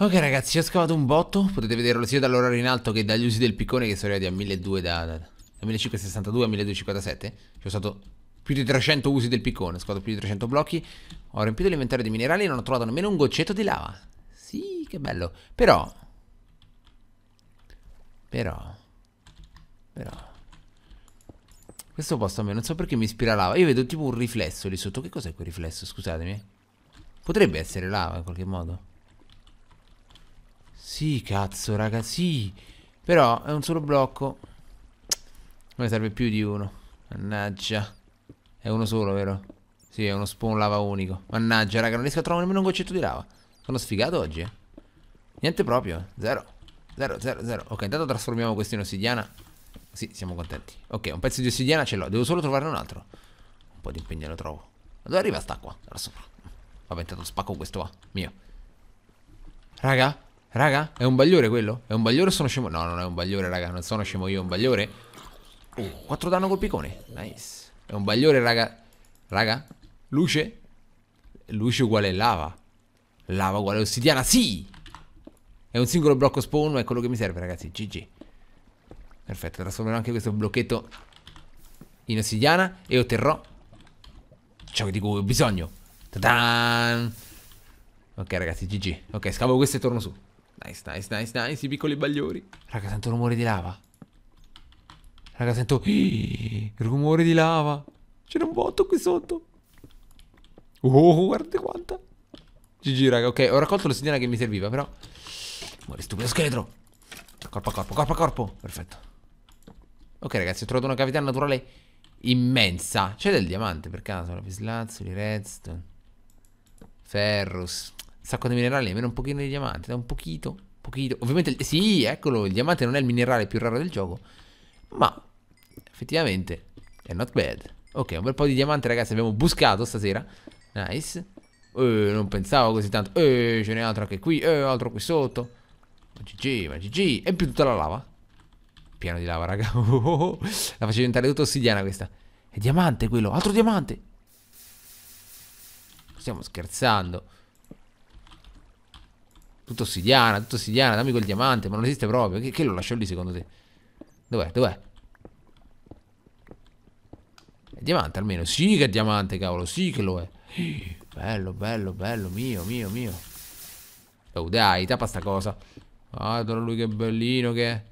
Ok ragazzi, ho scavato un botto, potete vederlo sia dall'orario in alto che dagli usi del piccone che sono arrivati a 1200 da, da, da 1562 a 1257, ci stato più di 300 usi del piccone, ho scavato più di 300 blocchi, ho riempito l'inventario di minerali e non ho trovato nemmeno un goccetto di lava. Sì, che bello. Però... Però... Però... Questo posto a me non so perché mi ispira lava. Io vedo tipo un riflesso lì sotto. Che cos'è quel riflesso? Scusatemi. Potrebbe essere lava in qualche modo. Sì, cazzo, raga, sì. Però è un solo blocco. ne serve più di uno. Mannaggia. È uno solo, vero? Sì, è uno spawn lava unico. Mannaggia, raga, non riesco a trovare nemmeno un goccetto di lava. Sono sfigato oggi, eh. Niente proprio, zero. Zero, zero, zero. Ok, intanto trasformiamo questo in ossidiana. Sì, siamo contenti. Ok, un pezzo di ossidiana ce l'ho. Devo solo trovare un altro. Un po' di impegno lo trovo. Ma dove arriva sta qua? Da sopra. Vabbè, intanto spacco questo qua. Mio. Raga, Raga, è un bagliore quello? È un bagliore o sono scemo? No, non è un bagliore, raga, non sono scemo io, è un bagliore. Uh, 4 danno col piccone. Nice. È un bagliore, raga. Raga, luce. Luce uguale lava. Lava uguale ossidiana, sì! È un singolo blocco spawn, ma è quello che mi serve, ragazzi. GG. Perfetto, trasformerò anche questo blocchetto in ossidiana e otterrò ciò che dico ho bisogno. ta -da! Ok, ragazzi, GG. Ok, scavo questo e torno su. Nice, nice, nice, nice, i piccoli bagliori. Raga, sento rumore di lava. Raga, sento... Iii, rumore di lava. C'era un botto qui sotto. Oh, guardate quanta. GG, raga, ok, ho raccolto segnale che mi serviva, però... Muori, stupido scheletro. Corpo a corpo, corpo a corpo. Perfetto. Ok, ragazzi, ho trovato una cavità naturale immensa. C'è del diamante, per caso. Lapislazzuli, redstone. Ferrus sacco di minerali, almeno un pochino di diamante, da un pochino, pochino. Ovviamente, sì, eccolo, il diamante non è il minerale più raro del gioco, ma effettivamente è not bad. Ok, un bel po' di diamante, ragazzi, abbiamo buscato stasera. Nice. Eh, non pensavo così tanto. Eh, ce n'è altro anche qui, eh, altro qui sotto. Ma GG, ma GG. E più tutta la lava. Piano di lava, raga. Oh, oh, oh. La faccio diventare tutta ossidiana questa. È diamante quello, altro diamante. Stiamo scherzando. Tutto ossidiana, tutto ossidiana, dammi quel diamante, ma non esiste proprio. Che, che lo lascio lì secondo te? Dov'è? Dov'è? È diamante almeno. Sì che è diamante, cavolo. Sì che lo è. Bello, bello, bello. Mio, mio, mio. Oh, dai, tappa sta cosa. Guarda lui che bellino che è.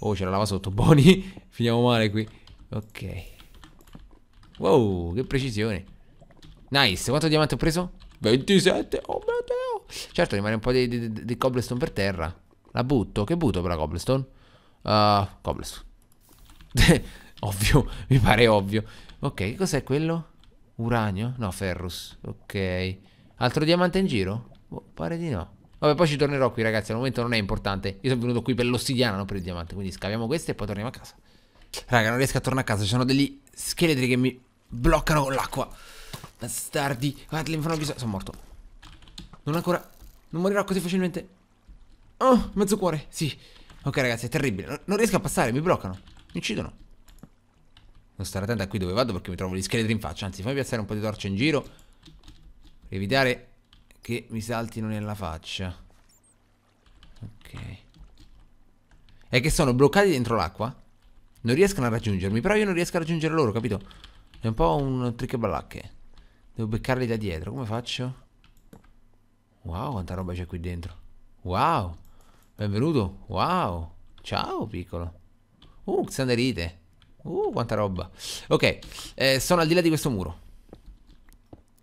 Oh, c'è la lava sotto. Boni. Finiamo male qui. Ok. Wow, che precisione. Nice. Quanto diamante ho preso? 27, oh mio Dio. Certo, rimane un po' di, di, di cobblestone per terra. La butto. Che butto per la cobblestone? Uh, cobblestone. ovvio, mi pare ovvio. Ok, cos'è quello? Uranio? No, ferrus. Ok. Altro diamante in giro? Oh, pare di no. Vabbè, poi ci tornerò qui, ragazzi. Al momento non è importante. Io sono venuto qui per l'ossidiana, non per il diamante. Quindi scaviamo queste e poi torniamo a casa. Raga, non riesco a tornare a casa. Ci sono degli scheletri che mi bloccano con l'acqua. Bastardi. Guardate l'inferno chiuso. Sono morto. Non ancora. Non morirò così facilmente. Oh, mezzo cuore. Sì. Ok, ragazzi, è terribile. Non, non riesco a passare, mi bloccano. Mi uccidono. Devo stare attento a qui dove vado perché mi trovo gli scheletri in faccia. Anzi, fammi piazzare un po' di torce in giro. Per evitare che mi saltino nella faccia. Ok. È che sono bloccati dentro l'acqua. Non riescono a raggiungermi, però io non riesco a raggiungere loro, capito? È un po' un trick e ballacche. Devo beccarli da dietro, come faccio? Wow, quanta roba c'è qui dentro. Wow, benvenuto. Wow, ciao piccolo. Uh, xanderite. Uh, quanta roba. Ok, eh, sono al di là di questo muro.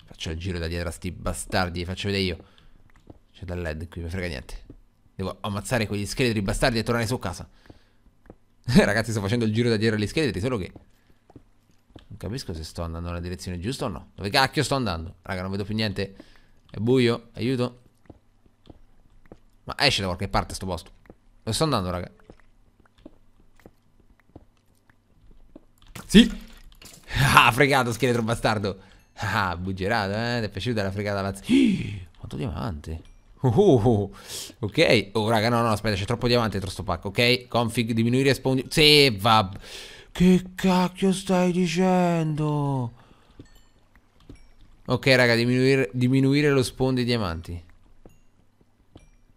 Faccio il giro da dietro a sti bastardi, li faccio vedere io. C'è dal led qui, mi frega niente. Devo ammazzare quegli scheletri bastardi e tornare su casa. Ragazzi, sto facendo il giro da dietro agli scheletri, solo che capisco se sto andando nella direzione giusta o no. Dove cacchio sto andando? Raga, non vedo più niente. È buio, aiuto. Ma esce da qualche parte sto posto. Dove sto andando, raga? Sì. Ah, fregato, scheletro bastardo. Ah, buggerato, eh. Ti è piaciuta la fregata lazza. Quanto diamante. Uh, ok. Oh, raga, no, no, aspetta, c'è troppo diamante dentro sto pacco, ok? Config, diminuire, spawn... Sì, va... Che cacchio stai dicendo? Ok raga, diminuire, diminuire lo spawn di diamanti.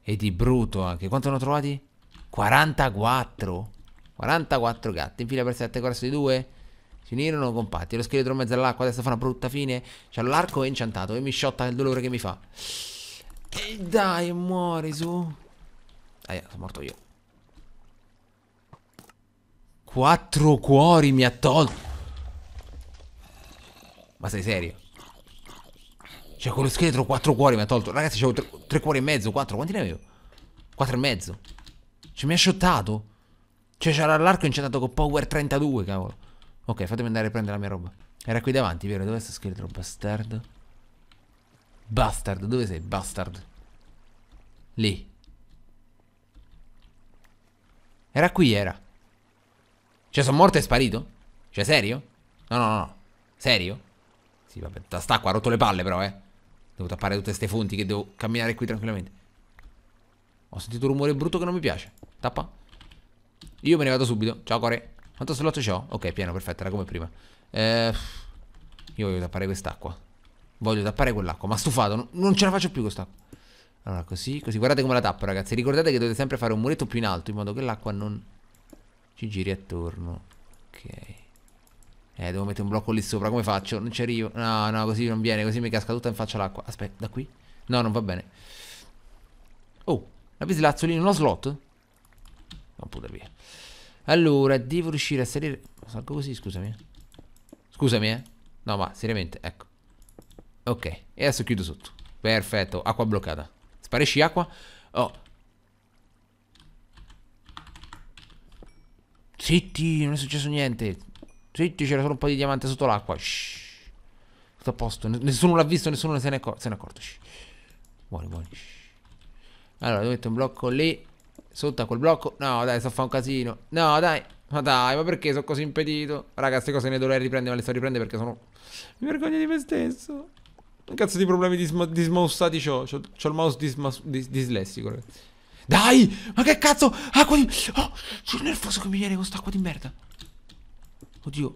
E di brutto anche. Quanto hanno ho trovati? 44. 44 gatti. In fila per 7, corso di 2. Si unirono compatti. Lo scheletro in mezzo all'acqua. Adesso fa una brutta fine. C'ha l'arco inciantato. E mi sciotta il dolore che mi fa. E dai, muori su. Ah, sono morto io. Quattro cuori mi ha tolto. Ma sei serio? Cioè, quello scheletro quattro cuori mi ha tolto. Ragazzi, c'avevo tre, tre, cuori e mezzo, quattro. Quanti ne avevo? Quattro e mezzo. Cioè, mi ha shottato. Cioè, c'era l'arco incentrato con Power 32, cavolo. Ok, fatemi andare a prendere la mia roba. Era qui davanti, vero? Dove sta scheletro, bastardo? Bastard, dove sei, bastard? Lì. Era qui, era. Cioè, sono morto e sparito? Cioè, serio? No, no, no. Serio? Sì, vabbè, sta qua, ha rotto le palle però, eh. Devo tappare tutte queste fonti che devo camminare qui tranquillamente. Ho sentito un rumore brutto che non mi piace. Tappa. Io me ne vado subito. Ciao, core. Quanto slot c'ho? Ok, pieno, perfetto, era come prima. Eh, io voglio tappare quest'acqua. Voglio tappare quell'acqua, ma stufato, non, non ce la faccio più quest'acqua. Allora, così, così. Guardate come la tappo, ragazzi. Ricordate che dovete sempre fare un muretto più in alto, in modo che l'acqua non ci giri attorno. Ok. Eh, devo mettere un blocco lì sopra. Come faccio? Non ci arrivo. No, no, così non viene. Così mi casca tutta in faccia l'acqua. Aspetta, da qui? No, non va bene. Oh, la bislazzo in uno slot? Non può via. Allora, devo riuscire a salire... Salgo così, scusami. Scusami, eh. No, ma seriamente, ecco. Ok, e adesso chiudo sotto. Perfetto, acqua bloccata. Sparisci acqua. Oh, Zitti, non è successo niente. Zitti, c'era solo un po' di diamante sotto l'acqua. Shh. Tutto a posto. Nessuno l'ha visto, nessuno se ne, accor è accorto. Shh. Buoni, buoni. Allora, devo dovete un blocco lì. Sotto a quel blocco. No, dai, sto a fare un casino. No, dai. Ma dai, ma perché sono così impedito? Raga, queste cose ne dovrei riprendere, ma le sto riprendere perché sono... Mi vergogno di me stesso. Un cazzo di problemi di, sm di smouse di C'ho il mouse dis dislessico, ragazzi. Dai, ma che cazzo Acqua di... Oh, c'è sono nervoso che mi viene con quest'acqua di merda Oddio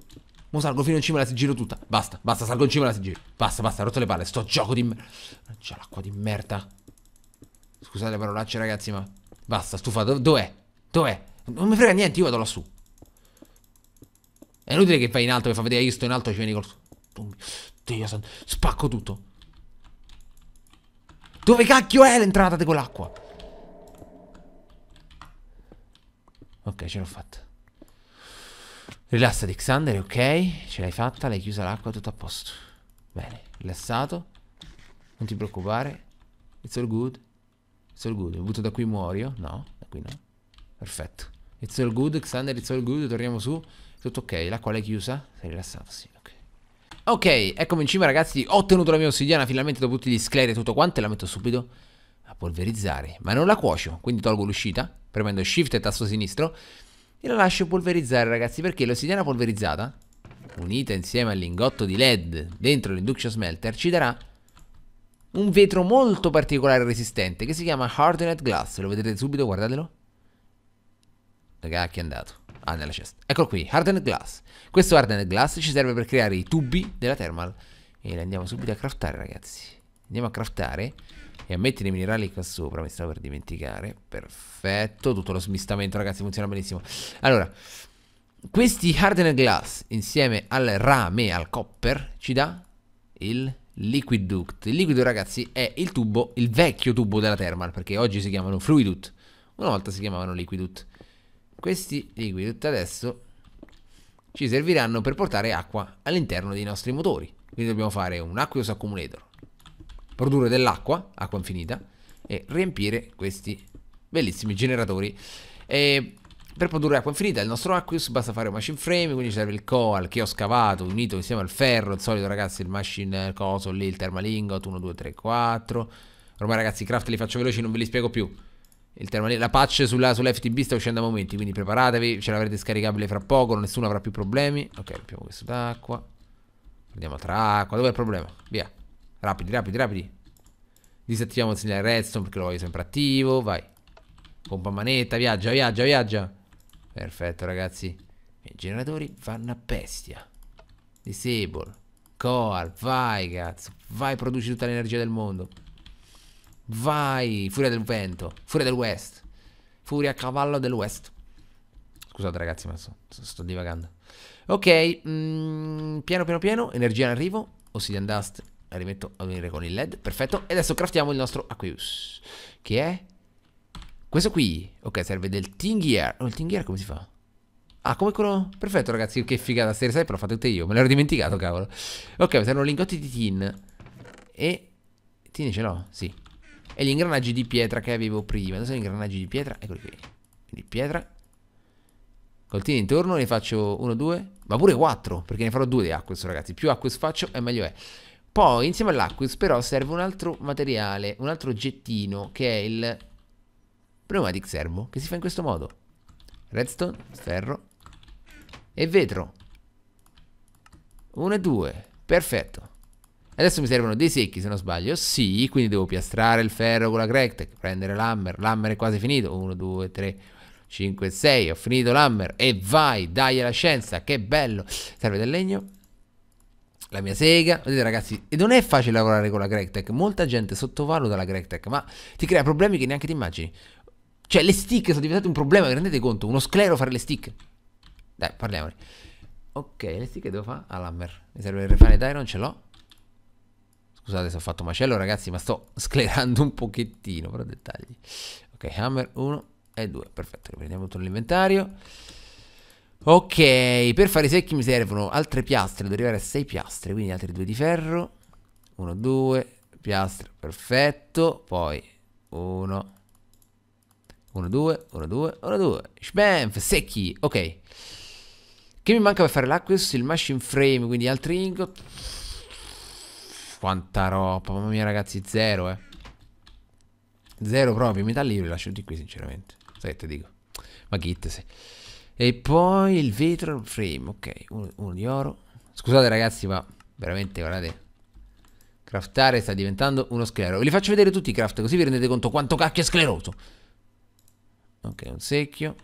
Mo salgo fino in cima e la si giro tutta Basta, basta, salgo in cima e la si giro Basta, basta, rotto le palle Sto gioco di merda ah, C'è l'acqua di merda Scusate le parolacce ragazzi ma Basta, stufato Dov'è? Dov'è? Non mi frega niente, io vado lassù È inutile che vai in alto Per far vedere io sto in alto e ci vieni col... Dio santo Spacco tutto Dove cacchio è l'entrata di quell'acqua? Ok, ce l'ho fatta. Rilassati, Xander, ok. Ce l'hai fatta, l'hai chiusa l'acqua, tutto a posto. Bene, rilassato. Non ti preoccupare. It's all good. It's all good. Ho avuto da qui muoio? No, da qui no. Perfetto. It's all good, Xander, it's all good. Torniamo su. Tutto ok, l'acqua l'hai chiusa? Sei rilassato, sì, ok. Ok, eccomi in cima ragazzi, ho ottenuto la mia ossidiana finalmente dopo tutti gli scleri e tutto quanto e la metto subito a polverizzare, ma non la cuocio, quindi tolgo l'uscita, premendo shift e tasto sinistro e la lascio polverizzare ragazzi perché l'ossidiana polverizzata unita insieme al lingotto di led dentro l'induction smelter ci darà un vetro molto particolare e resistente che si chiama Hardened Glass, lo vedete subito, guardatelo. ragazzi è andato? Ah, nella cesta. Eccolo qui, Hardened Glass. Questo Hardened Glass ci serve per creare i tubi della Thermal. E li andiamo subito a craftare, ragazzi. Andiamo a craftare e a mettere i minerali qua sopra, mi stavo per dimenticare, perfetto, tutto lo smistamento ragazzi funziona benissimo. Allora, questi hardened glass insieme al rame, al copper, ci dà il liquid duct. Il liquido ragazzi è il tubo, il vecchio tubo della thermal, perché oggi si chiamano fluidut, una volta si chiamavano liquidut. Questi liquidut adesso ci serviranno per portare acqua all'interno dei nostri motori. Quindi dobbiamo fare un acqueous accumulator, produrre dell'acqua, acqua infinita, e riempire questi bellissimi generatori. E per produrre acqua infinita il nostro Aqueous basta fare un machine frame, quindi serve il coal che ho scavato unito insieme al ferro, il solito ragazzi il machine coso lì, il termalingot, 1, 2, 3, 4. Ormai ragazzi i craft li faccio veloci, non ve li spiego più. la patch sulla, sull'FTB sta uscendo a momenti, quindi preparatevi, ce l'avrete scaricabile fra poco, nessuno avrà più problemi. Ok, riempiamo questo d'acqua. Prendiamo altra acqua, dov'è il problema? Via. Rapidi, rapidi, rapidi. Disattiviamo il segnale redstone perché lo voglio sempre attivo. Vai. Pompa manetta, viaggia, viaggia, viaggia. Perfetto, ragazzi. I generatori vanno a bestia. Disable. Core, vai, cazzo. Vai, produci tutta l'energia del mondo. Vai, furia del vento. Furia del west. Furia a cavallo west. Scusate ragazzi, ma sto, sto divagando. Ok, mm, piano piano piano, energia in arrivo, Obsidian Dust la rimetto a venire con il led, perfetto. E adesso craftiamo il nostro Aqueous, che è questo qui. Ok, serve del Tingier. Oh, il Tingier come si fa? Ah, come quello... Perfetto, ragazzi, che figata, serie sai però fate tutte io. Me l'ero dimenticato, cavolo. Ok, mi servono lingotti di tin. E... Tin ce l'ho? Sì. E gli ingranaggi di pietra che avevo prima. Dove sono gli ingranaggi di pietra? Eccoli qui. Quindi pietra. Col tin intorno ne faccio uno due ma pure quattro perché ne farò due di acquus, ragazzi. Più acquus faccio, e meglio è. Poi insieme all'Aquis però serve un altro materiale, un altro oggettino che è il pneumatic servo che si fa in questo modo. Redstone, ferro e vetro. Uno e due. perfetto. Adesso mi servono dei secchi se non sbaglio, sì, quindi devo piastrare il ferro con la Crectec, prendere l'hammer, l'hammer è quasi finito, Uno, due, tre... 5, 6, ho finito l'hammer e vai, dai alla scienza, che bello. Serve del legno, la mia sega. Vedete ragazzi, e non è facile lavorare con la Greg molta gente sottovaluta la Greg ma ti crea problemi che neanche ti immagini. Cioè le stick sono diventate un problema, vi rendete conto? Uno sclero fare le stick. Dai, parliamone. Ok, le stick devo fare? Ah, l'hammer. Mi serve il refine d'iron, ce l'ho. Scusate se ho fatto macello ragazzi, ma sto sclerando un pochettino, però dettagli. Ok, hammer 1 e 2, perfetto, riprendiamo tutto l'inventario. Ok, per fare i secchi mi servono altre piastre, devo arrivare a 6 piastre, quindi altri 2 di ferro. 1, 2, piastre, perfetto. Poi 1, 1, 2, 1, 2, 1, 2. Sbamf, secchi, ok. Che mi manca per fare l'acquist? Il machine frame, quindi altri ingot. Quanta roba, mamma mia ragazzi, zero eh. Zero proprio, i metalli io li lascio tutti qui sinceramente. Sai che ti dico? Ma git sì. E poi il vetro frame, ok, uno, uno di oro. Scusate ragazzi, ma veramente, guardate. Craftare sta diventando uno sclero. Ve li faccio vedere tutti i craft, così vi rendete conto quanto cacchio è scleroso. Ok, un secchio.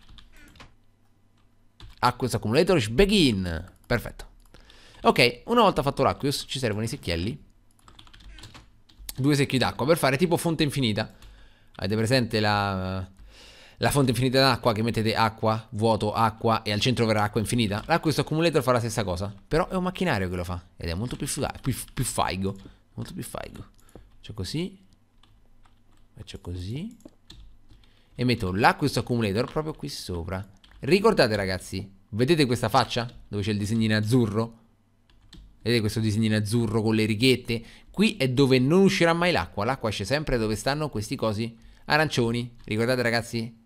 Aqueous Accumulator Begin. Perfetto. Ok, una volta fatto l'Aqueous ci servono i secchielli. Due secchi d'acqua per fare tipo fonte infinita. Avete presente la la fonte infinita d'acqua che mettete acqua, vuoto, acqua e al centro verrà acqua infinita, l'acqua ah, questo accumulator fa la stessa cosa, però è un macchinario che lo fa ed è molto più, più, più faigo, molto più faigo. Faccio così, faccio così e metto l'acqua questo accumulator proprio qui sopra. Ricordate ragazzi, vedete questa faccia dove c'è il disegnino azzurro? Vedete questo disegnino azzurro con le righette? Qui è dove non uscirà mai l'acqua, l'acqua esce sempre dove stanno questi cosi arancioni. Ricordate ragazzi?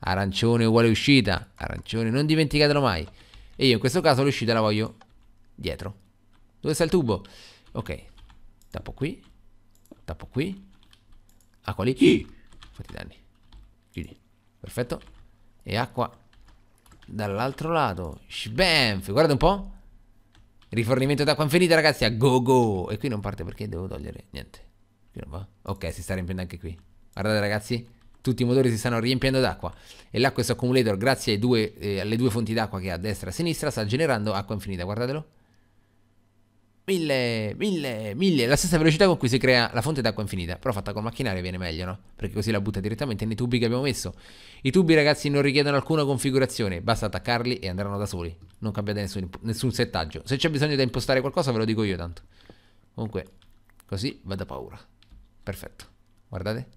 arancione uguale uscita, arancione, non dimenticatelo mai. E io in questo caso l'uscita la voglio dietro. Dove sta il tubo? Ok, tappo qui, tappo qui, acqua lì, fatti danni, chiudi, perfetto, e acqua dall'altro lato, sbamf, guarda un po', rifornimento d'acqua infinita ragazzi, a go go, e qui non parte perché devo togliere, niente, qui non va, ok si sta riempiendo anche qui, guardate ragazzi, tutti i motori si stanno riempiendo d'acqua e l'acqua questo accumulator grazie alle due, eh, alle due fonti d'acqua che ha a destra e a sinistra sta generando acqua infinita, guardatelo. Mille, mille, mille, la stessa velocità con cui si crea la fonte d'acqua infinita, però fatta col macchinario viene meglio, no? Perché così la butta direttamente nei tubi che abbiamo messo. I tubi ragazzi non richiedono alcuna configurazione, basta attaccarli e andranno da soli, non cambiate nessun, nessun settaggio. Se c'è bisogno di impostare qualcosa ve lo dico io tanto. Comunque, così vado a paura. Perfetto, guardate.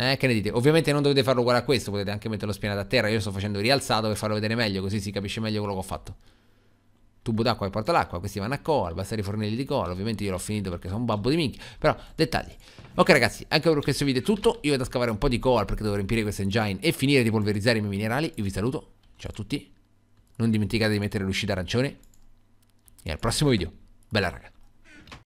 Eh, che ne dite? Ovviamente non dovete farlo uguale a questo, potete anche metterlo spianato a terra. Io sto facendo rialzato per farlo vedere meglio, così si capisce meglio quello che ho fatto. Tubo d'acqua e porta l'acqua, questi vanno a col, bastare i fornelli di col. Ovviamente io l'ho finito perché sono un babbo di minchia. Però, dettagli. Ok ragazzi, anche per questo video è tutto. Io vado a scavare un po' di col perché devo riempire questo engine e finire di polverizzare i miei minerali. Io vi saluto, ciao a tutti. Non dimenticate di mettere l'uscita arancione. E al prossimo video. Bella ragazzi.